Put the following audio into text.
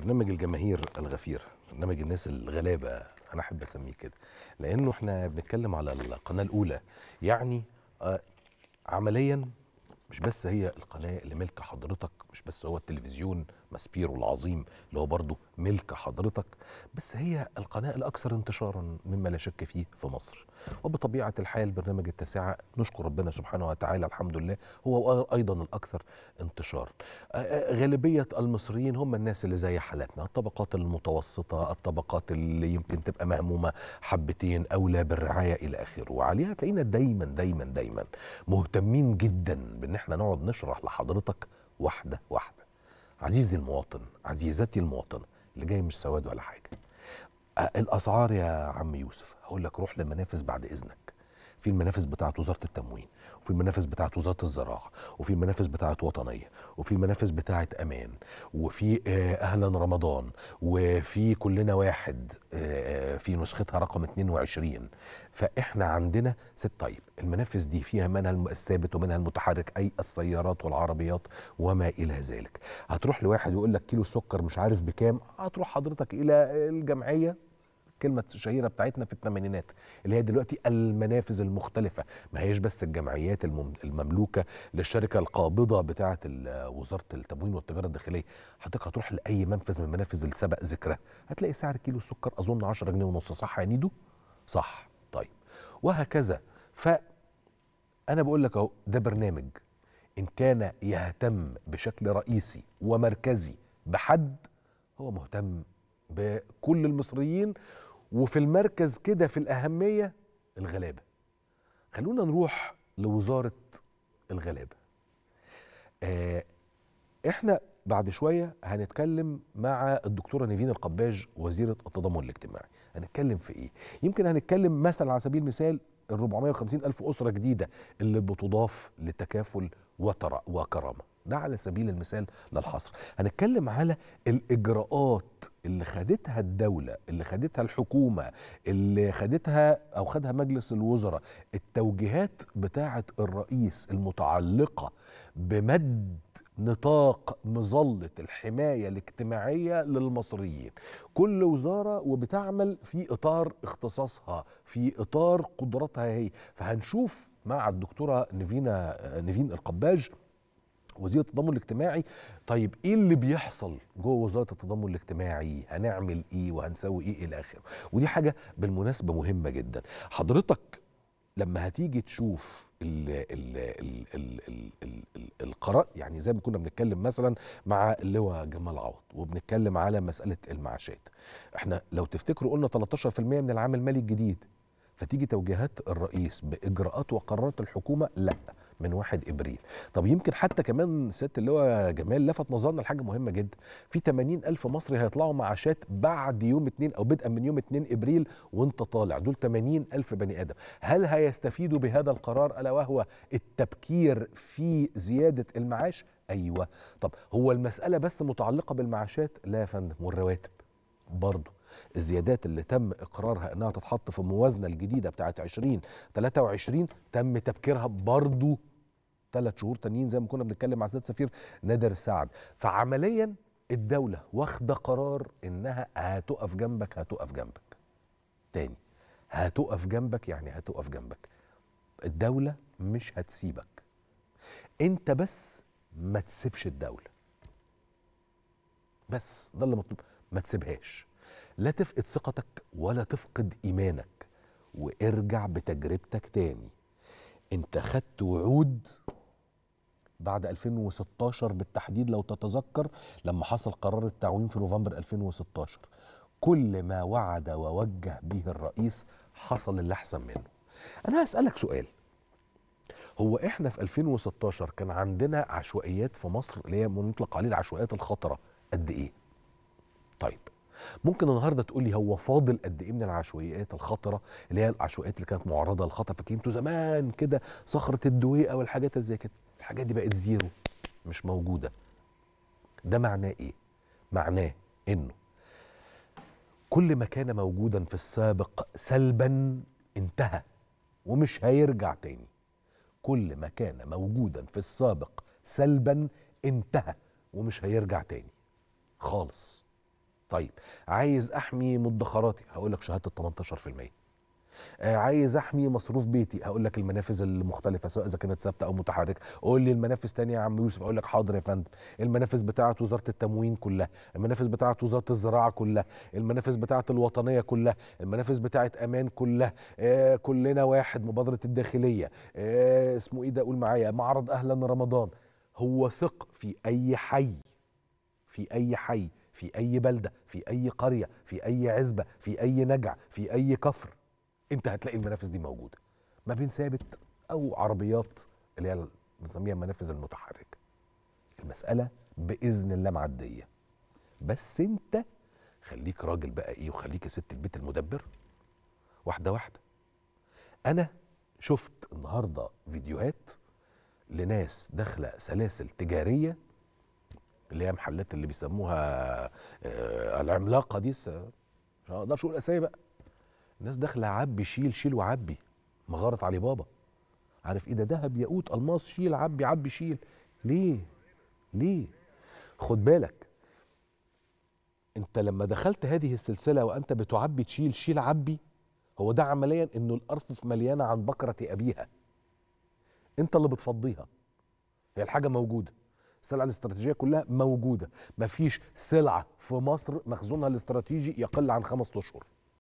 برنامج الجماهير الغفير برنامج الناس الغلابه انا احب اسميه كده لانه احنا بنتكلم على القناه الاولى يعني آه، عمليا مش بس هي القناه اللي ملك حضرتك مش بس هو التلفزيون ماسبيرو العظيم اللي هو برضه ملك حضرتك بس هي القناة الأكثر انتشارا مما لا شك فيه في مصر وبطبيعة الحال برنامج التاسعة نشكر ربنا سبحانه وتعالى الحمد لله هو أيضا الأكثر انتشار غالبية المصريين هم الناس اللي زي حالاتنا الطبقات المتوسطة الطبقات اللي يمكن تبقى مهمومة حبتين أولى بالرعاية إلى آخره وعليها تلاقينا دايما دايما دايما مهتمين جدا بأن احنا نقعد نشرح لحضرتك واحدة واحدة عزيزي المواطن عزيزتي المواطنه اللي جاي مش سواد ولا حاجه آه، الاسعار يا عم يوسف هقول لك روح للمنافس بعد اذنك في المنافس بتاعه وزاره التموين وفي المنافس بتاعه وزاره الزراعه وفي المنافس بتاعه وطنيه وفي المنافس بتاعه امان وفي آه، اهلا رمضان وفي كلنا واحد آه، آه، في نسختها رقم 22 فاحنا عندنا ست طيب المنافس دي فيها منها الثابت ومنها المتحرك اي السيارات والعربيات وما الى ذلك هتروح لواحد يقول لك كيلو السكر مش عارف بكام هتروح حضرتك الى الجمعيه الكلمه الشهيره بتاعتنا في الثمانينات اللي هي دلوقتي المنافذ المختلفه ما هيش بس الجمعيات المملوكه للشركه القابضه بتاعه وزاره التموين والتجاره الداخليه حضرتك هتروح لاي منفذ من المنافذ اللي سبق ذكرها هتلاقي سعر كيلو السكر اظن 10 جنيه ونص صح يا نيدو صح طيب وهكذا ف انا بقول لك اهو ده برنامج ان كان يهتم بشكل رئيسي ومركزي بحد هو مهتم بكل المصريين وفي المركز كده في الأهمية الغلابة خلونا نروح لوزارة الغلابة آه احنا بعد شوية هنتكلم مع الدكتورة نيفين القباج وزيرة التضامن الاجتماعي هنتكلم في ايه يمكن هنتكلم مثلا على سبيل المثال ال 450 ألف أسرة جديدة اللي بتضاف لتكافل وكرامة ده على سبيل المثال للحصر هنتكلم على الإجراءات اللي خدتها الدولة اللي خدتها الحكومة اللي خدتها أو خدها مجلس الوزراء التوجيهات بتاعة الرئيس المتعلقة بمد نطاق مظلة الحماية الاجتماعية للمصريين كل وزارة وبتعمل في إطار اختصاصها في إطار قدراتها هي فهنشوف مع الدكتورة نيفينا نيفين القباج وزير التضامن الاجتماعي طيب ايه اللي بيحصل جوه وزاره التضامن الاجتماعي هنعمل ايه وهنسوي ايه الى اخره ودي حاجه بالمناسبه مهمه جدا حضرتك لما هتيجي تشوف الـ الـ الـ الـ الـ الـ الـ القرار يعني زي ما كنا بنتكلم مثلا مع اللواء جمال عوض وبنتكلم على مساله المعاشات احنا لو تفتكروا قلنا 13% من العام المالي الجديد فتيجي توجيهات الرئيس باجراءات وقرارات الحكومه لا من 1 ابريل طب يمكن حتى كمان ست اللي هو جمال لفت نظرنا لحاجه مهمه جدا في 80 الف مصري هيطلعوا معاشات بعد يوم 2 او بدءا من يوم 2 ابريل وانت طالع دول 80 الف بني ادم هل هيستفيدوا بهذا القرار الا وهو التبكير في زياده المعاش ايوه طب هو المساله بس متعلقه بالمعاشات لا يا فندم والرواتب برضه الزيادات اللي تم اقرارها انها تتحط في الموازنه الجديده بتاعه 2023 تم تبكيرها برضه ثلاث شهور تانيين زي ما كنا بنتكلم مع سيد سفير نادر سعد فعمليا الدولة واخدة قرار إنها هتقف جنبك هتقف جنبك تاني هتقف جنبك يعني هتقف جنبك الدولة مش هتسيبك انت بس ما تسيبش الدولة بس ده اللي مطلوب ما تسيبهاش لا تفقد ثقتك ولا تفقد إيمانك وارجع بتجربتك تاني انت خدت وعود بعد 2016 بالتحديد لو تتذكر لما حصل قرار التعويم في نوفمبر 2016 كل ما وعد ووجه به الرئيس حصل اللي احسن منه انا هسالك سؤال هو احنا في 2016 كان عندنا عشوائيات في مصر اللي هي بنطلق عليه العشوائيات الخطره قد ايه طيب ممكن النهارده تقول لي هو فاضل قد ايه من العشوائيات الخطره اللي هي العشوائيات اللي كانت معرضه للخطر فاكرين زمان كده صخره الدويقه والحاجات اللي زي كده الحاجات دي بقت زيرو مش موجوده ده معناه ايه معناه انه كل ما كان موجودا في السابق سلبا انتهى ومش هيرجع تاني كل ما كان موجودا في السابق سلبا انتهى ومش هيرجع تاني خالص طيب عايز احمي مدخراتي هقول لك شهاده 18% آه، عايز احمي مصروف بيتي هقول لك المنافذ المختلفه سواء اذا كانت ثابته او متحركه قول لي المنافذ ثانيه يا عم يوسف اقول لك حاضر يا فندم المنافذ بتاعه وزاره التموين كلها المنافذ بتاعه وزاره الزراعه كلها المنافذ بتاعه الوطنيه كلها المنافذ بتاعه امان كلها آه كلنا واحد مبادره الداخليه آه اسمه ايه ده قول معايا معرض اهلا رمضان هو ثق في اي حي في اي حي في اي بلده في اي قريه في اي عزبه في اي نجع في اي كفر انت هتلاقي المنافس دي موجوده ما بين ثابت او عربيات اللي هي بنسميها المنافذ المتحركه المساله باذن الله معديه بس انت خليك راجل بقى ايه وخليك يا ست البيت المدبر واحده واحده انا شفت النهارده فيديوهات لناس داخله سلاسل تجاريه اللي هي محلات اللي بيسموها آه، العملاقه دي مش هقدرش اقول اسامي بقى الناس داخله عبي شيل شيل وعبي مغاره علي بابا عارف ايه ده ذهب ياقوت الماس شيل عبي عبي شيل ليه ليه خد بالك انت لما دخلت هذه السلسله وانت بتعبي تشيل شيل عبي هو ده عمليا انه الارفف مليانه عن بكره ابيها انت اللي بتفضيها هي الحاجه موجوده السلعه الاستراتيجيه كلها موجوده مفيش سلعه في مصر مخزونها الاستراتيجي يقل عن خمس اشهر